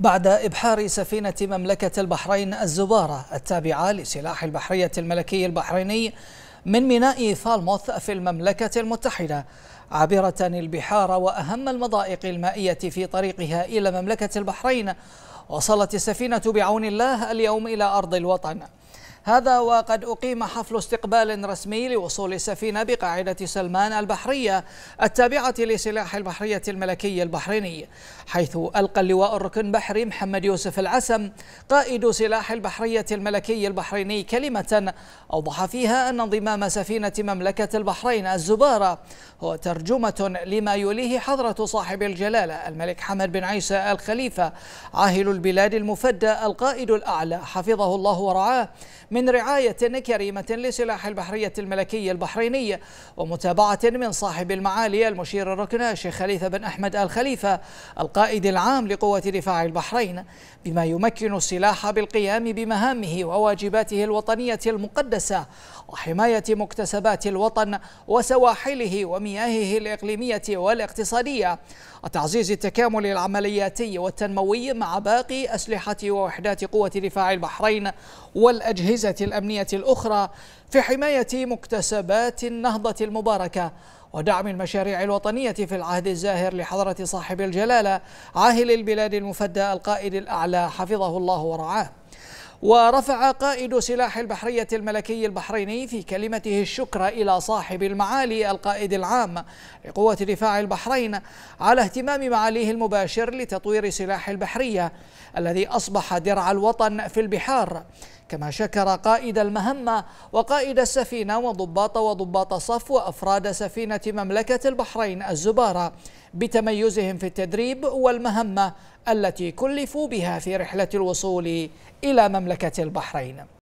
بعد إبحار سفينة مملكة البحرين الزبارة التابعة لسلاح البحرية الملكي البحريني من ميناء فالموث في المملكة المتحدة عابرة البحار وأهم المضائق المائية في طريقها إلى مملكة البحرين وصلت السفينة بعون الله اليوم إلى أرض الوطن هذا وقد أقيم حفل استقبال رسمي لوصول السفينة بقاعدة سلمان البحرية التابعة لسلاح البحرية الملكي البحريني حيث ألقى اللواء الركن بحري محمد يوسف العسم قائد سلاح البحرية الملكي البحريني كلمة أوضح فيها أن انضمام سفينة مملكة البحرين الزبارة هو ترجمة لما يليه حضرة صاحب الجلالة الملك حمد بن عيسى الخليفة عاهل البلاد المفدى القائد الأعلى حفظه الله ورعاه من رعاية كريمة لسلاح البحرية الملكية البحرينية ومتابعة من صاحب المعالي المشير الركن الشيخ خليفة بن أحمد آل خليفة القائد العام لقوة دفاع البحرين بما يمكن السلاح بالقيام بمهامه وواجباته الوطنية المقدسة وحماية مكتسبات الوطن وسواحله ومياهه الإقليمية والاقتصادية وتعزيز التكامل العملياتي والتنموي مع باقي أسلحة ووحدات قوة دفاع البحرين والأجهزة الأجهزة الأمنية الأخرى في حماية مكتسبات النهضة المباركة ودعم المشاريع الوطنية في العهد الزاهر لحضرة صاحب الجلالة عاهل البلاد المفدى القائد الأعلى حفظه الله ورعاه ورفع قائد سلاح البحرية الملكي البحريني في كلمته الشكر إلى صاحب المعالي القائد العام لقوة دفاع البحرين على اهتمام معاليه المباشر لتطوير سلاح البحرية الذي أصبح درع الوطن في البحار كما شكر قائد المهمة وقائد السفينة وضباط وضباط صف وأفراد سفينة مملكة البحرين الزبارة بتميزهم في التدريب والمهمة التي كلفوا بها في رحلة الوصول إلى مملكة البحرين